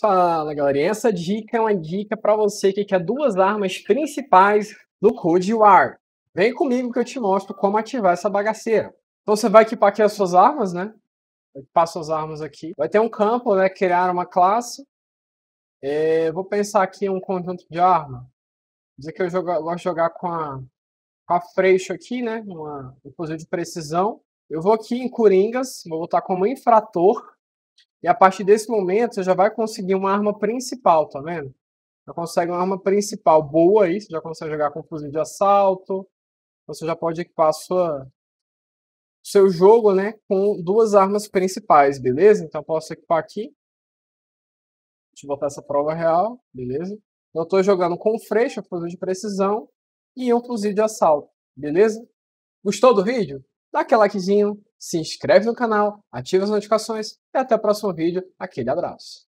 Fala galerinha, essa dica é uma dica para você que quer duas armas principais do Code War. Vem comigo que eu te mostro como ativar essa bagaceira. Então você vai equipar aqui as suas armas, né? Vai equipar suas armas aqui. Vai ter um campo, né? Criar uma classe. É, vou pensar aqui um conjunto de arma. Vou dizer que eu, jogo, gosto de jogar com a, com a Freixo aqui, né? Uma, um fuzil de precisão. Eu vou aqui em Coringas, vou botar como infrator. E a partir desse momento, você já vai conseguir uma arma principal, tá vendo? Já consegue uma arma principal boa aí, você já consegue jogar com fuzil de assalto, você já pode equipar sua seu jogo, né, com duas armas principais, beleza? Então posso equipar aqui. Deixa eu botar essa prova real, beleza? Eu estou jogando com freixa, fuzil de precisão e um fuzil de assalto, beleza? Gostou do vídeo? Dá aquele likezinho, se inscreve no canal, ativa as notificações e até o próximo vídeo. Aquele abraço.